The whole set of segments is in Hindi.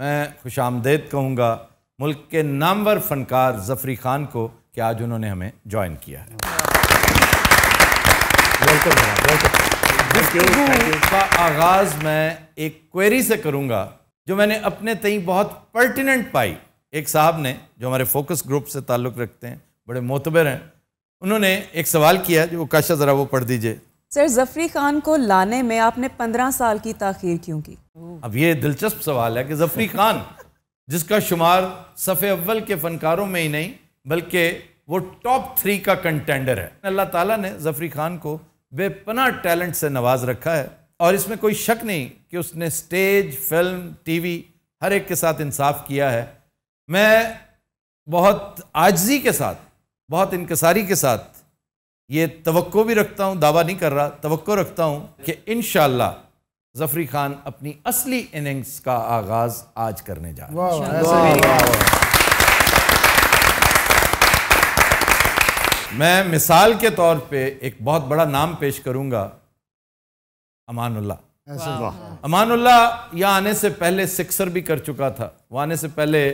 मैं खुश आमदेद कहूँगा मुल्क के नामवर फनकार जफरी खान को कि आज उन्होंने हमें ज्वाइन किया है का आगाज़ मैं एक क्वेरी से करूँगा जो मैंने अपने तई बहुत पर्टिनेंट पाई एक साहब ने जो हमारे फोकस ग्रुप से ताल्लुक़ रखते हैं बड़े मोतबर हैं उन्होंने एक सवाल किया जो काशा ज़रा वो पढ़ दीजिए सर जफरी खान को लाने में आपने पंद्रह साल की ताखीर क्यों की अब ये दिलचस्प सवाल है कि जफरी खान जिसका शुमार सफ़े अव्वल के फ़नकारों में ही नहीं बल्कि वो टॉप थ्री का कंटेंडर है अल्लाह ताला ने जफरी खान को बेपना टैलेंट से नवाज रखा है और इसमें कोई शक नहीं कि उसने स्टेज फिल्म टीवी हर एक के साथ इंसाफ किया है मैं बहुत आजजी के साथ बहुत इनकसारी के साथ ये तो भी रखता हूँ दावा नहीं कर रहा तो रखता हूँ कि इन जफरी खान अपनी असली इनिंग्स का आगाज आज करने जा रहे मैं मिसाल के तौर पे एक बहुत बड़ा नाम पेश करूंगा अमानुल्ला अमानुल्ला यह आने से पहले सिक्सर भी कर चुका था वो आने से पहले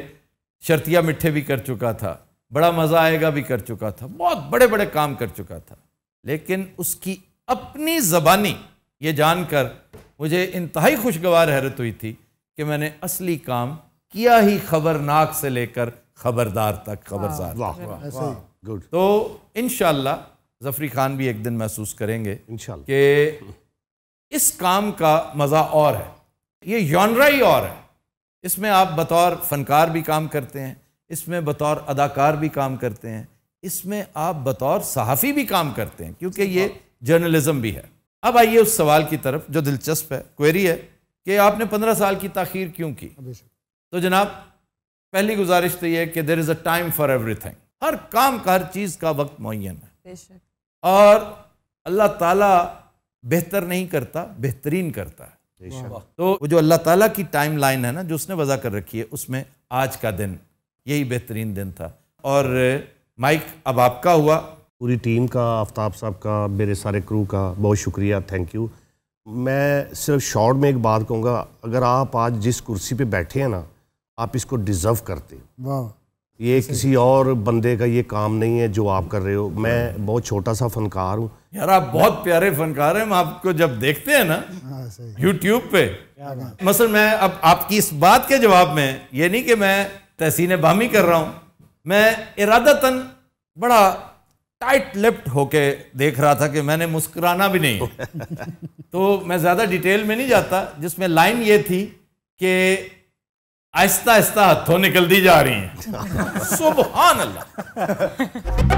शर्तिया मिठे भी कर चुका था बड़ा मज़ा आएगा भी कर चुका था बहुत बड़े बड़े काम कर चुका था लेकिन उसकी अपनी जबानी ये जानकर मुझे इंतहाई खुशगवार हैरत हुई थी कि मैंने असली काम किया ही खबरनाक से लेकर खबरदार तक खबरदार गुड तो इन जफरी खान भी एक दिन महसूस करेंगे कि इस काम का मज़ा और है ये यौनरा ही और है इसमें आप बतौर फनकार भी काम करते हैं इसमें बतौर अदाकार भी काम करते हैं इसमें आप बतौर सहाफ़ी भी काम करते हैं क्योंकि ये जर्नलिज़म भी है अब आइए उस सवाल की तरफ जो दिलचस्प है क्वेरी है कि आपने पंद्रह साल की ताखीर क्यों की हाँ, तो जनाब पहली गुजारिश तो यह कि there is a time for everything हर काम का हर चीज़ का वक्त मुन है और अल्लाह ताला बेहतर नहीं करता बेहतरीन करता है तो जो अल्लाह ताला की टाइम लाइन है ना जो उसने वजह कर रखी है उसमें आज का दिन यही बेहतरीन दिन था और माइक अब आपका हुआ पूरी टीम का आफ्ताब साहब का मेरे सारे क्रू का बहुत शुक्रिया थैंक यू मैं सिर्फ शॉर्ट में एक बात कहूँगा अगर आप आज जिस कुर्सी पे बैठे हैं ना आप इसको डिज़र्व करते वाह ये किसी और बंदे का ये काम नहीं है जो आप कर रहे हो मैं बहुत छोटा सा फनकार हूँ यार आप बहुत प्यारे फनकार हैं हम आपको जब देखते हैं ना यूट्यूब हाँ, पे मसल मैं अब आपकी इस बात के जवाब में ये नहीं कि मैं तहसीन बामी कर रहा हूँ मैं इरादतन बड़ा टाइट लिफ्ट होके देख रहा था कि मैंने मुस्कुराना भी नहीं तो मैं ज़्यादा डिटेल में नहीं जाता जिसमें लाइन ये थी कि आहिस्ता आहिस्ता हथों निकलती जा रही हैं सुबह अल्लाह